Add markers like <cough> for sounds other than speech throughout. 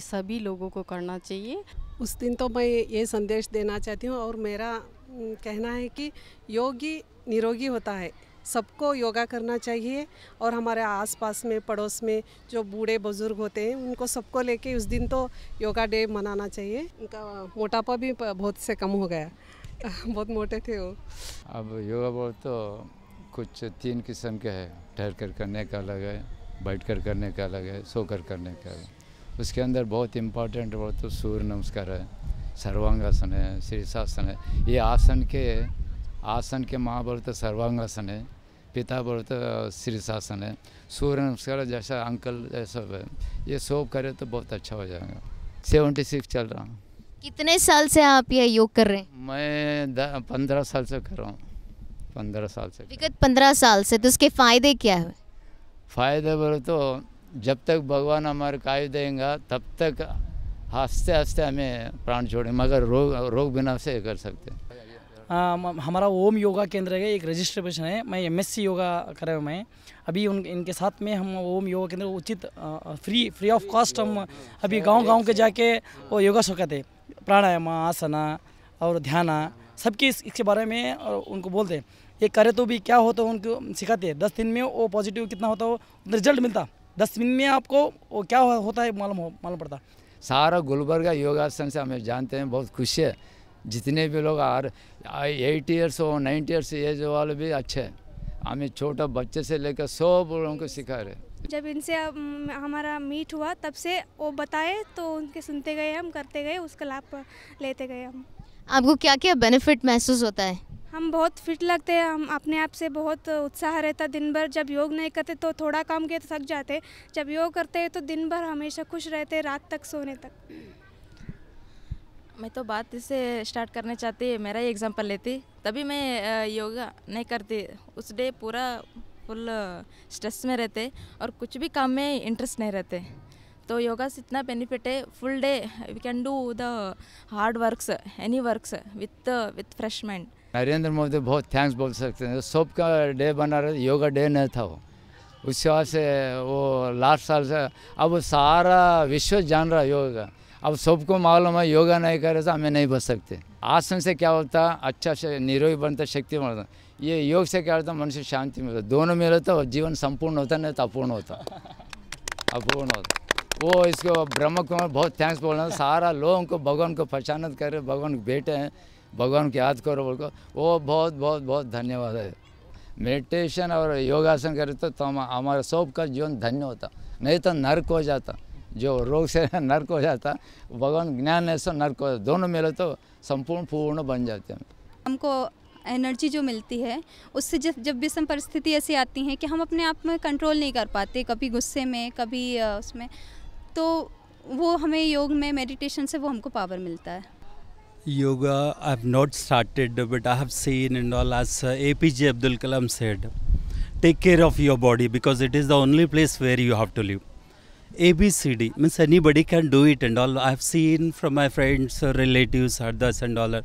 सभी लोगों को करना चाहिए उस दिन तो मैं ये संदेश देना चाहती हूँ और मेरा कहना है कि योगी निरोगी होता है सबको योगा करना चाहिए और हमारे आसपास में पड़ोस में जो बूढ़े बुजुर्ग होते हैं उनको सबको लेके उस दिन तो योगा डे मनाना चाहिए उनका मोटापा भी बहुत से कम हो गया <laughs> बहुत मोटे थे वो अब योगा बहुत तो कुछ तीन किस्म के है ठहर कर करने का अलग है बैठ कर करने का अलग है सो कर करने का अलग है उसके अंदर बहुत इम्पोर्टेंट वो तो सूर्य नमस्कार है सर्वांगासन है शीर्षासन है ये आसन के आसन के माँ बोल तो सर्वांगासन है पिता बोल तो शीर्षासन है सूर्य नमस्कार जैसा अंकल जैसा है ये सब करे तो बहुत अच्छा हो जाएगा सेवेंटी सिक्स चल रहा हूँ कितने साल से आप ये योग कर रहे हैं मैं पंद्रह साल से कर रहा हूँ पंद्रह साल से विगत पंद्रह साल से तो उसके फ़ायदे क्या है फ़ायदे बोले तो जब तक भगवान हमारे काय देगा तब तक हंसते हंसते हमें प्राण छोड़ें मगर रोग रोग बिना से कर सकते आ, हमारा ओम योगा केंद्र है एक रजिस्ट्रेशन है मैं एमएससी योगा कर रहा हूँ मैं अभी उन इनके साथ में हम ओम योगा केंद्र उचित फ्री फ्री ऑफ कॉस्ट हम अभी गांव गांव के जाके वो योगा सौकाते प्राणायाम आसना और ध्यान सबके इस, इसके बारे में उनको बोलते ये करे तो भी क्या होता है उनको सिखाते हैं दस दिन में वो पॉजिटिव कितना होता है रिजल्ट मिलता दस मिनट में आपको क्या होता है मालूम हो मालूम पड़ता सारा गुलबर्ग योगासन से हमें जानते हैं बहुत खुश है जितने भी लोग आर एट ईयर्स हो नाइन्टी ईयर्स एज वाले भी अच्छे हैं हमें छोटा बच्चे से लेकर सब लोगों को सिखा रहे जब इनसे हमारा मीट हुआ तब से वो बताए तो उनके सुनते गए हम करते गए उसका लाभ लेते गए हम आपको क्या क्या बेनिफिट महसूस होता है हम बहुत फिट लगते हैं हम अपने आप से बहुत उत्साह रहता दिन भर जब योग नहीं करते तो थोड़ा काम के तो थक जाते जब योग करते हैं तो दिन भर हमेशा खुश रहते रात तक सोने तक मैं तो बात इसे स्टार्ट करना चाहती मेरा ही एग्जांपल लेती तभी मैं योगा नहीं करती उस डे पूरा फुल स्ट्रेस में रहते और कुछ भी काम में इंटरेस्ट नहीं रहते तो योगा से इतना बेनिफिट है full day we can do the hard works any works with with fresh mind Narendra Modi बहुत थैंक्स बोल सकते हैं सबका डे बना रहे योगा डे नहीं था वो उसके बाद से वो लास्ट साल से अब सारा विश्व जान रहा योगा अब सबको मालूम है योगा नहीं करे तो हमें नहीं बच सकते आसन से क्या होता अच्छा से निरोगी बनता शक्ति बनता ये योग से क्या होता है मनुष्य शांति मिलता दोनों मिले तो जीवन संपूर्ण होता नहीं तो अपूर्ण होता <laughs> अपूर्ण होता वो इसको ब्रह्म कुमार बहुत थैंक्स बोल रहे सारा लोगों को भगवान को पहचानत कर रहे भगवान बेटे हैं भगवान को याद करो बोल वो बहुत बहुत बहुत धन्यवाद है मेडिटेशन और योगासन करे तो, तो हमारा सब का जीवन धन्य होता नहीं तो नर्क हो जाता जो रोग से <laughs> नर्क हो जाता भगवान ज्ञान है सो नर्क हो जाता दोनों मिले तो संपूर्ण पूर्ण बन जाते हैं हमको एनर्जी जो मिलती है उससे जब जब भी सम परिस्थिति ऐसी आती हैं कि हम अपने आप में कंट्रोल नहीं कर पाते कभी गुस्से में कभी उसमें तो वो हमें योग में मेडिटेशन से वो हमको पावर मिलता है yoga i've not started but i have seen and all as uh, apj abdul kalam said take care of your body because it is the only place where you have to live abcd means anybody can do it and all i've seen from my friends uh, relatives others and all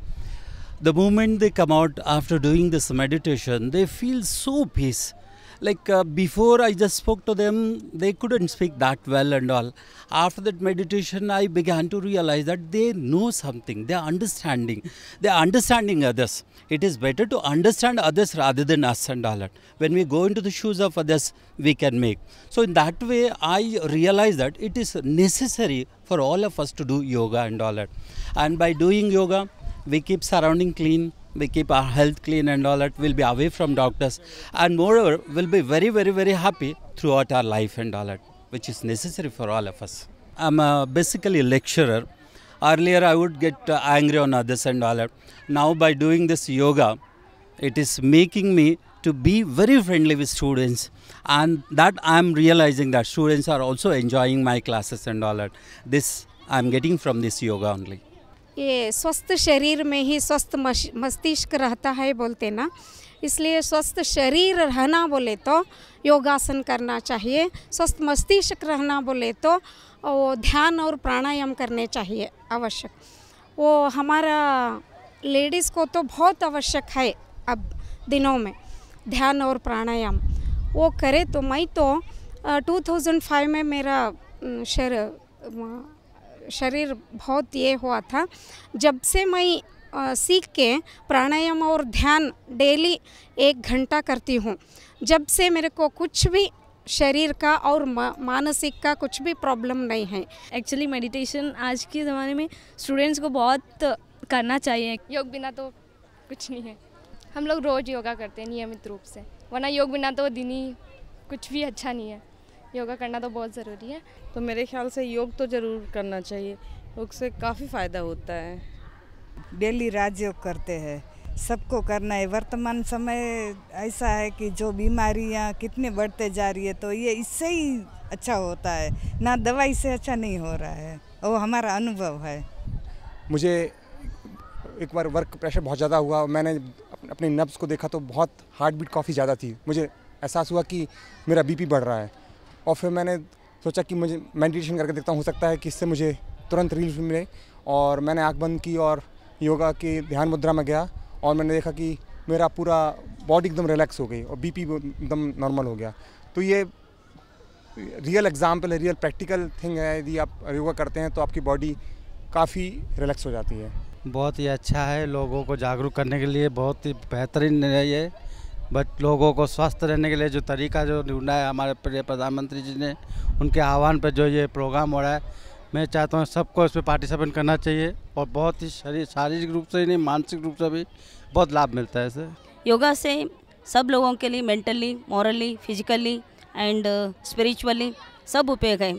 the moment they come out after doing this meditation they feel so peace like uh, before i just spoke to them they couldn't speak that well and all after that meditation i began to realize that they know something they are understanding they are understanding others it is better to understand others rather than us and all that when we go into the shoes of others we can make so in that way i realize that it is necessary for all of us to do yoga and all that and by doing yoga we keep surrounding clean we keep our health clean and all that, we'll be away from doctors. And moreover, we'll be very, very, very happy throughout our life and all that, which is necessary for all of us. I'm a basically a lecturer. Earlier, I would get uh, angry on others and all that. Now, by doing this yoga, it is making me to be very friendly with students and that i'm realizing that students are also enjoying my classes and all that this i'm getting from this yoga only ये स्वस्थ शरीर में ही स्वस्थ मस्तिष्क रहता है बोलते ना इसलिए स्वस्थ शरीर रहना बोले तो योगासन करना चाहिए स्वस्थ मस्तिष्क रहना बोले तो वो ध्यान और प्राणायाम करने चाहिए आवश्यक वो हमारा लेडीज़ को तो बहुत आवश्यक है अब दिनों में ध्यान और प्राणायाम वो करे तो मैं तो 2005 में मेरा शर शरीर बहुत ये हुआ था जब से मैं सीख के प्राणायाम और ध्यान डेली एक घंटा करती हूँ जब से मेरे को कुछ भी शरीर का और मानसिक का कुछ भी प्रॉब्लम नहीं है एक्चुअली मेडिटेशन आज के ज़माने में स्टूडेंट्स को बहुत करना चाहिए योग बिना तो कुछ नहीं है हम लोग रोज़ योगा करते हैं नियमित रूप से वरना योग बिना तो दिन ही कुछ भी अच्छा नहीं है योगा करना तो बहुत ज़रूरी है तो मेरे ख्याल से योग तो ज़रूर करना चाहिए योग से काफ़ी फ़ायदा होता है डेली राजयोग करते हैं सबको करना है वर्तमान समय ऐसा है कि जो बीमारियाँ कितने बढ़ते जा रही है तो ये इससे ही अच्छा होता है ना दवाई से अच्छा नहीं हो रहा है वो हमारा अनुभव है मुझे एक बार वर्क प्रेशर बहुत ज़्यादा हुआ मैंने अपने नब्स को देखा तो बहुत हार्ट बीट काफ़ी ज़्यादा थी मुझे एहसास हुआ कि मेरा बीपी बढ़ रहा है और फिर मैंने सोचा कि मुझे मेडिटेशन करके देखता हूँ हो सकता है कि इससे मुझे तुरंत रिलीफ मिले और मैंने आँख बंद की और योगा की ध्यान मुद्रा में गया और मैंने देखा कि मेरा पूरा बॉडी एकदम रिलैक्स हो गई और बीपी एकदम नॉर्मल हो गया तो ये रियल एग्ज़ाम्पल है रियल प्रैक्टिकल थिंग है यदि आप योगा करते हैं तो आपकी बॉडी काफ़ी रिलैक्स हो जाती है बहुत ही अच्छा है लोगों को जागरूक करने के लिए बहुत ही बेहतरीन है ये बट लोगों को स्वस्थ रहने के लिए जो तरीका जो ढूंढा है हमारे प्रिय प्रधानमंत्री जी ने उनके आह्वान पर जो ये प्रोग्राम हो रहा है मैं चाहता हूँ सबको इसमें पार्टिसिपेट करना चाहिए और बहुत ही शरीर शारीरिक रूप से ही नहीं मानसिक रूप से भी बहुत लाभ मिलता है इसे योगा से सब लोगों के लिए mentally morally physically and spiritually सब उपयोग है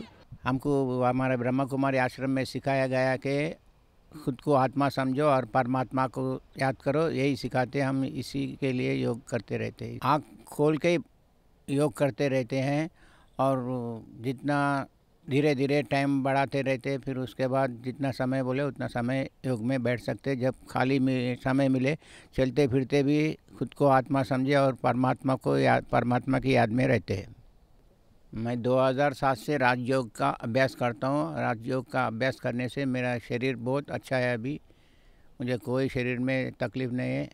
हमको हमारे ब्रह्मा कुमारी आश्रम में सिखाया गया कि खुद को आत्मा समझो और परमात्मा को याद करो यही सिखाते हम इसी के लिए योग करते रहते हैं आँख खोल के योग करते रहते हैं और जितना धीरे धीरे टाइम बढ़ाते रहते फिर उसके बाद जितना समय बोले उतना समय योग में बैठ सकते जब खाली समय मिले चलते फिरते भी खुद को आत्मा समझे और परमात्मा को याद परमात्मा की याद में रहते हैं मैं 2007 से राजयोग का अभ्यास करता हूँ राजयोग का अभ्यास करने से मेरा शरीर बहुत अच्छा है अभी मुझे कोई शरीर में तकलीफ़ नहीं है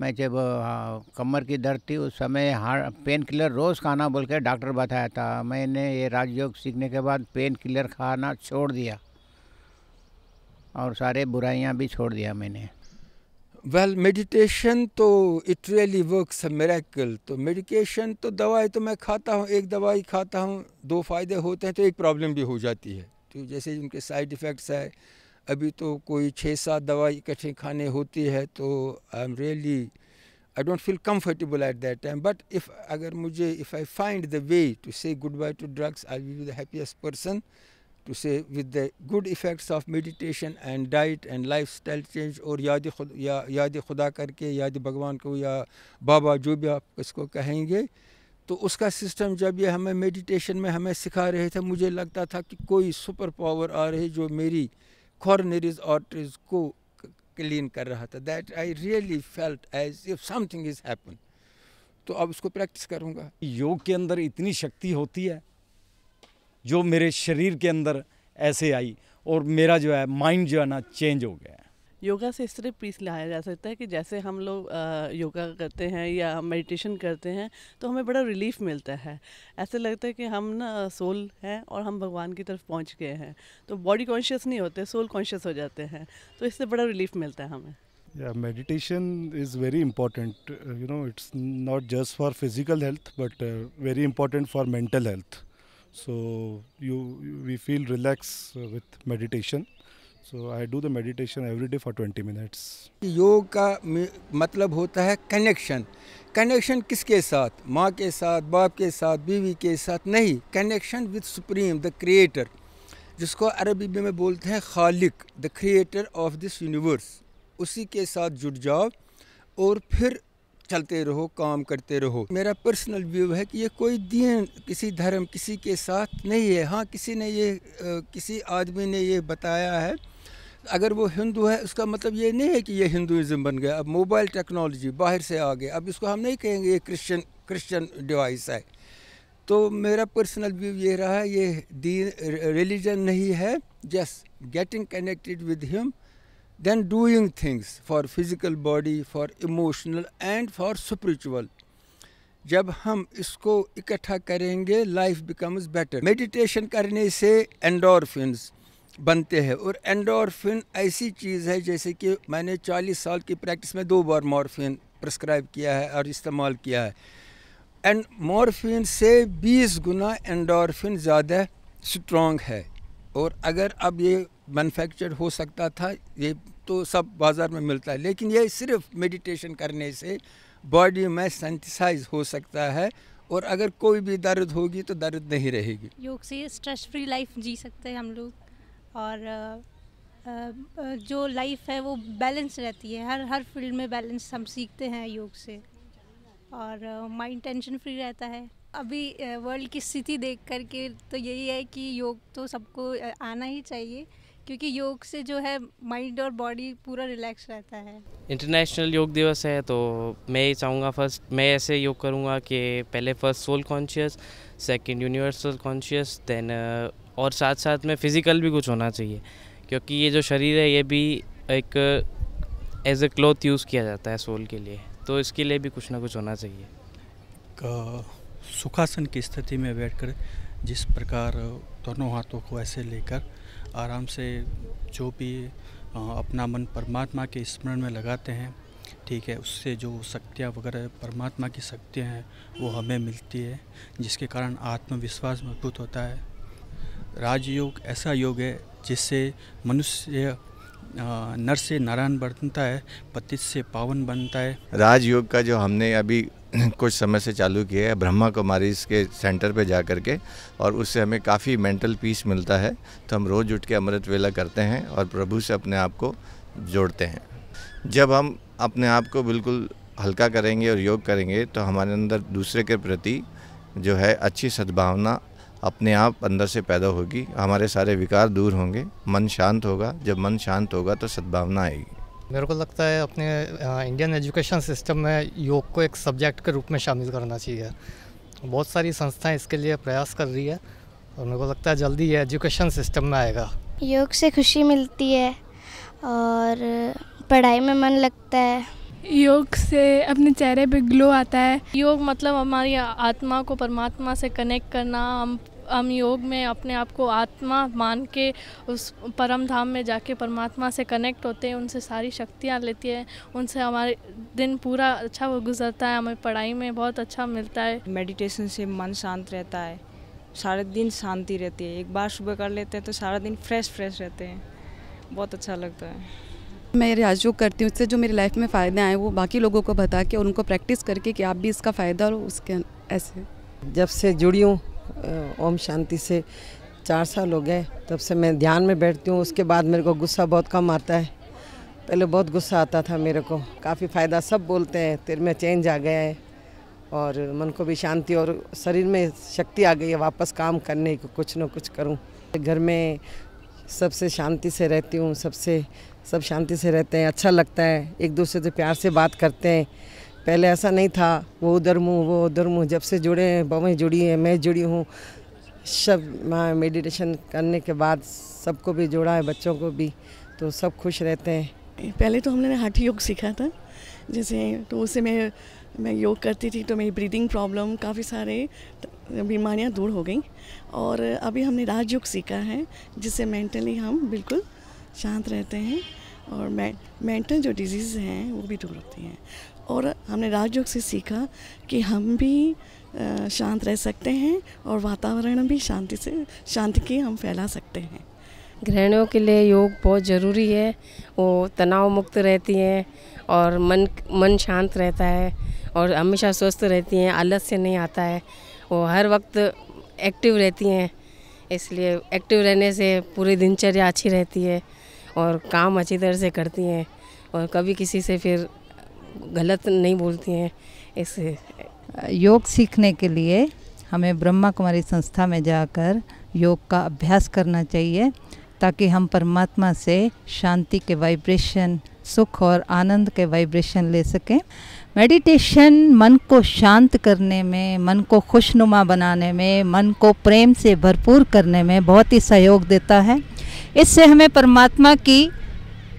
मैं जब हाँ, कमर की दर्द थी उस समय हार पेन किलर रोज़ खाना बोल के डॉक्टर बताया था मैंने ये राजयोग सीखने के बाद पेन किलर खाना छोड़ दिया और सारे बुराइयाँ भी छोड़ दिया मैंने वेल मेडिटेशन तो it really works a miracle तो मेडिकेशन तो दवाई तो मैं खाता हूँ एक दवाई खाता हूँ दो फ़ायदे होते हैं तो एक प्रॉब्लम भी हो जाती है तो जैसे उनके साइड इफ़ेक्ट्स है अभी तो कोई छः सात दवाई इकट्ठे खाने होती है तो I am really I don't feel comfortable at that time but if अगर मुझे if I find the way to say goodbye to drugs I we be the person to say with the good effects of meditation and diet and lifestyle change और याद खुद या याद खुदा करके याद भगवान को या बाबा जो भी आप इसको कहेंगे तो उसका सिस्टम जब ये हमें मेडिटेशन में हमें सिखा रहे थे मुझे लगता था कि कोई सुपर पावर आ रही जो मेरी कॉर्नरीज आर्टरीज को क्लीन कर रहा था that I really felt as if something is happen तो अब उसको प्रैक्टिस करूँगा योग के अंदर इतनी शक्ति होती है जो मेरे शरीर के अंदर ऐसे आई और मेरा जो है माइंड जो है ना चेंज हो गया योगा से इस तरह पीस लाया जा सकता है कि जैसे हम लोग योगा करते हैं या मेडिटेशन करते हैं तो हमें बड़ा रिलीफ मिलता है ऐसे लगता है कि हम ना सोल हैं और हम भगवान की तरफ पहुंच गए हैं तो बॉडी कॉन्शियस नहीं होते सोल कॉन्शियस हो जाते हैं तो इससे बड़ा रिलीफ मिलता है हमें या meditation is very important. You know it's not just for physical health but very uh, for mental health So you, you we feel relaxed with meditation. So I do the meditation every day for twenty minutes yoga का मतलब होता है connection connection किसके साथ माँ के साथ बाप के साथ बीवी के साथ नहीं connection with supreme the creator जिसको अरबी में बोलते हैं खालिक the creator of this universe उसी के साथ जुड़ जाओ और फिर चलते रहो काम करते रहो मेरा पर्सनल व्यू है कि ये कोई दीन किसी धर्म किसी के साथ नहीं है हाँ किसी ने ये किसी आदमी ने ये बताया है अगर वो हिंदू है उसका मतलब ये नहीं है कि ये हिंदुज़म बन गया अब मोबाइल टेक्नोलॉजी बाहर से आ गए अब इसको हम नहीं कहेंगे ये क्रिश्चियन क्रिश्चियन डिवाइस है तो मेरा पर्सनल व्यू ये रहा है ये दीन रिलीजन नहीं है just getting connected with him then doing things for physical body, for emotional and for spiritual. जब हम इसको इकट्ठा करेंगे लाइफ बिकम्स बेटर मेडिटेशन करने से एंडोरफिन बनते हैं और एंडोरफिन ऐसी चीज़ है जैसे कि मैंने 40 साल की प्रैक्टिस में दो बार मॉर्फिन प्रस्क्राइब किया है और इस्तेमाल किया है एंड मॉर्फिन से 20 गुना एंडोरफिन ज़्यादा स्ट्रॉन्ग है और अगर अब ये मैनुफैक्चर हो सकता था ये तो सब बाज़ार में मिलता है लेकिन ये सिर्फ मेडिटेशन करने से बॉडी में सेंटिसाइज हो सकता है और अगर कोई भी दर्द होगी तो दर्द नहीं रहेगी योग से स्ट्रेस फ्री लाइफ जी सकते हैं हम लोग और जो लाइफ है वो बैलेंस रहती है हर हर फील्ड में बैलेंस हम सीखते हैं योग से और माइंड टेंशन फ्री रहता है अभी वर्ल्ड की स्थिति देख करके तो यही है कि योग तो सबको आना ही चाहिए क्योंकि योग से जो है माइंड और बॉडी पूरा रिलैक्स रहता है इंटरनेशनल योग दिवस है तो मैं ये चाहूँगा फर्स्ट मैं ऐसे योग करूँगा कि पहले first soul conscious second universal conscious then और साथ साथ में फिज़िकल भी कुछ होना चाहिए क्योंकि ये जो शरीर है ये भी एक एज ए क्लोथ यूज़ किया जाता है सोल के लिए तो इसके लिए भी कुछ ना कुछ होना चाहिए सुखासन की स्थिति में बैठकर जिस प्रकार दोनों हाथों को ऐसे लेकर आराम से जो भी अपना मन परमात्मा के स्मरण में लगाते हैं ठीक है उससे जो शक्तियाँ वगैरह परमात्मा की शक्तियाँ हैं वो हमें मिलती है जिसके कारण आत्मविश्वास मजबूत होता है राजयोग ऐसा योग है जिससे मनुष्य नर से नारायण बनता है पतित से पावन बनता है राजयोग का जो हमने अभी <clears throat> कुछ समय से चालू किया है ब्रह्मा कुमारी के सेंटर पे जा करके और उससे हमें काफ़ी मेंटल पीस मिलता है तो हम रोज़ उठ के अमृत वेला करते हैं और प्रभु से अपने आप को जोड़ते हैं जब हम अपने आप को बिल्कुल हल्का करेंगे और योग करेंगे तो हमारे अंदर दूसरे के प्रति जो है अच्छी सद्भावना अपने आप अंदर से पैदा होगी हमारे सारे विकार दूर होंगे मन शांत होगा जब मन शांत होगा तो सद्भावना आएगी मेरे को लगता है अपने इंडियन एजुकेशन सिस्टम में योग को एक सब्जेक्ट के रूप में शामिल करना चाहिए बहुत सारी संस्थाएं इसके लिए प्रयास कर रही है और मेरे को लगता है जल्दी ये एजुकेशन सिस्टम में आएगा योग से खुशी मिलती है और पढ़ाई में मन लगता है योग से अपने चेहरे पे ग्लो आता है योग मतलब हमारी आत्मा को परमात्मा से कनेक्ट करना हम हम योग में अपने आप को आत्मा मान के उस परम धाम में जाके परमात्मा से कनेक्ट होते हैं उनसे सारी शक्तियाँ लेती हैं उनसे हमारे दिन पूरा अच्छा वो गुजरता है हमें पढ़ाई में बहुत अच्छा मिलता है मेडिटेशन से मन शांत रहता है सारे दिन शांति रहती है एक बार सुबह कर लेते हैं तो सारा दिन फ्रेश फ्रेश रहते हैं बहुत अच्छा लगता है मैं रियाज योग करती हूँ इससे जो मेरी लाइफ में फ़ायदे आए वो बाकी लोगों को बता के और उनको प्रैक्टिस करके कि आप भी इसका फ़ायदा हो उसके ऐसे जब से जुड़ी हूँ ओम शांति से चार साल हो गए तब से मैं ध्यान में बैठती हूँ उसके बाद मेरे को गुस्सा बहुत कम आता है पहले बहुत गुस्सा आता था मेरे को काफ़ी फ़ायदा सब बोलते हैं तेरे में चेंज आ गया है और मन को भी शांति और शरीर में शक्ति आ गई है वापस काम करने को कुछ ना कुछ करूँ घर में सबसे शांति से रहती हूँ सबसे सब शांति से रहते हैं अच्छा लगता है एक दूसरे से प्यार से बात करते हैं पहले ऐसा नहीं था वो उधर मुँह वो उधर मुँह जब से जुड़े हैं बवें जुड़ी हैं मैं जुड़ी हूँ सब मेडिटेशन करने के बाद सबको भी जोड़ा है बच्चों को भी तो सब खुश रहते हैं पहले तो हमने हठ योग सीखा था जैसे तो उससे मैं मैं योग करती थी तो मेरी ब्रीदिंग प्रॉब्लम काफ़ी सारे बीमारियां दूर हो गई और अभी हमने राजयोग सीखा है जिससे मेंटली हम बिल्कुल शांत रहते हैं और मैं मेंटल जो डिजीज़ हैं वो भी दूर होती हैं और हमने राजयोग से सीखा कि हम भी शांत रह सकते हैं और वातावरण भी शांति से शांति की हम फैला सकते हैं ग्रहणियों के लिए योग बहुत ज़रूरी है वो तनाव मुक्त रहती हैं और मन मन शांत रहता है और हमेशा स्वस्थ रहती हैं आलस से नहीं आता है वो हर वक्त एक्टिव रहती हैं इसलिए एक्टिव रहने से पूरी दिनचर्या अच्छी रहती है और काम अच्छी तरह से करती हैं और कभी किसी से फिर गलत नहीं बोलती हैं इससे योग सीखने के लिए हमें ब्रह्मा कुमारी संस्था में जाकर योग का अभ्यास करना चाहिए ताकि हम परमात्मा से शांति के वाइब्रेशन सुख और आनंद के वाइब्रेशन ले सकें मेडिटेशन मन को शांत करने में मन को खुशनुमा बनाने में मन को प्रेम से भरपूर करने में बहुत ही सहयोग देता है इससे हमें परमात्मा की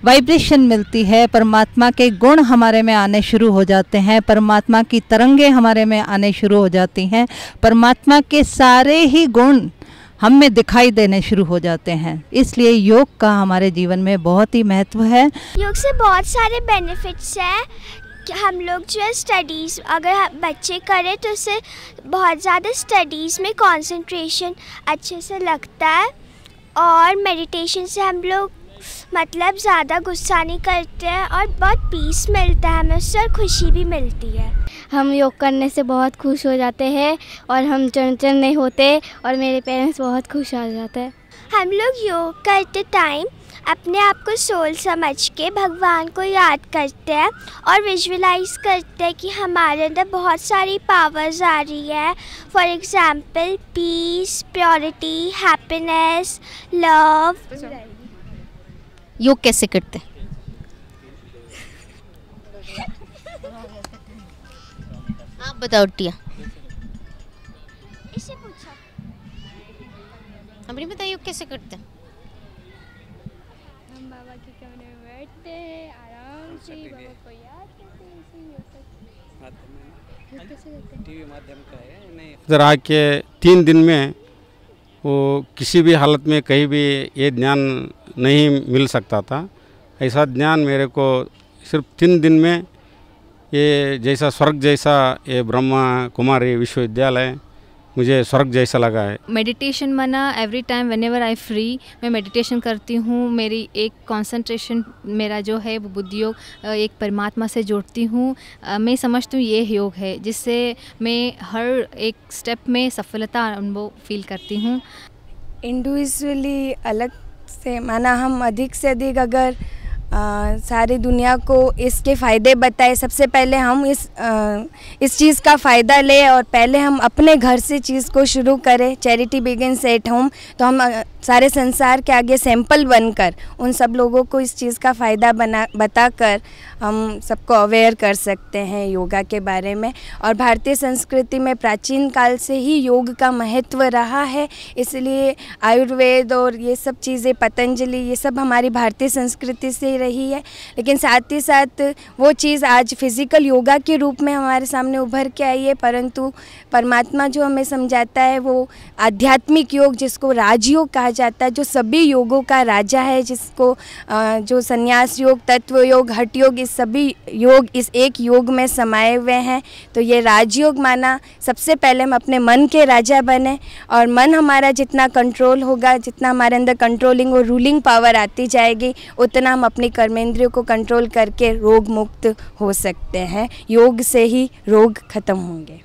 वाइब्रेशन मिलती है परमात्मा के गुण हमारे में आने शुरू हो जाते हैं परमात्मा की तरंगे हमारे में आने शुरू हो जाती हैं परमात्मा के सारे ही गुण हम में दिखाई देने शुरू हो जाते हैं इसलिए योग का हमारे जीवन में बहुत ही महत्व है योग से बहुत सारे बेनिफिट्स हैं हम लोग जो है स्टडीज़ अगर बच्चे करें तो उससे बहुत ज़्यादा स्टडीज़ में कंसंट्रेशन अच्छे से लगता है और मेडिटेशन से हम लोग मतलब ज़्यादा गुस्सा नहीं करते हैं और बहुत पीस मिलता है हमें उससे और खुशी भी मिलती है हम योग करने से बहुत खुश हो जाते हैं और हम चंचल नहीं होते और मेरे पेरेंट्स बहुत खुश हो जाते हैं हम लोग योग करते टाइम अपने आप को सोल समझ के भगवान को याद करते हैं और विजुअलाइज करते हैं कि हमारे अंदर बहुत सारी पावर्स आ रही है for example peace purity happiness love yoga कैसे करते हैं आप बताओ टिया हमने बताइए योग कैसे करते हैं हम बाबा के कमरे में बैठते हैं आराम से अच्छा, बाबा को याद करते हैं जरा अच्छा, के तीन दिन में वो किसी भी हालत में कहीं भी ये ज्ञान नहीं मिल सकता था ऐसा ज्ञान मेरे को सिर्फ तीन दिन में ये जैसा स्वर्ग जैसा ये ब्रह्मा कुमारी विश्वविद्यालय मुझे स्वर्ग जैसा लगा है मेडिटेशन मना every time whenever I free मैं मेडिटेशन करती हूँ मेरी एक कंसंट्रेशन मेरा जो है वो बुद्धि योग एक परमात्मा से जोड़ती हूँ मैं समझती हूँ ये योग है जिससे मैं हर एक स्टेप में सफलता अनुभव फील करती हूँ इंडिविजुअली अलग से माना हम अधिक से अधिक अगर सारी दुनिया को इसके फ़ायदे बताए सबसे पहले हम इस आ, इस चीज़ का फ़ायदा लें और पहले हम अपने घर से चीज़ को शुरू करें चैरिटी बिगिन एट होम तो हम आ, सारे संसार के आगे सैंपल बनकर उन सब लोगों को इस चीज़ का फ़ायदा बना बताकर हम सबको अवेयर कर सकते हैं योगा के बारे में और भारतीय संस्कृति में प्राचीन काल से ही योग का महत्व रहा है इसलिए आयुर्वेद और ये सब चीज़ें पतंजलि ये सब हमारी भारतीय संस्कृति से रही है लेकिन साथ ही साथ वो चीज़ आज फिज़िकल योगा के रूप में हमारे सामने उभर के आई है परंतु परमात्मा जो हमें समझाता है वो आध्यात्मिक योग जिसको राजयोग कहा जाता है जो सभी योगों का राजा है जिसको जो संन्यास योग तत्व योग हट योग इस सभी योग इस एक योग में समाये हुए हैं तो ये राजयोग माना सबसे पहले हम अपने मन के राजा बने और मन हमारा जितना कंट्रोल होगा जितना हमारे अंदर कंट्रोलिंग और रूलिंग पावर आती जाएगी उतना हम अपने कर्मेंद्रियों को कंट्रोल करके रोग मुक्त हो सकते हैं योग से ही रोग खत्म होंगे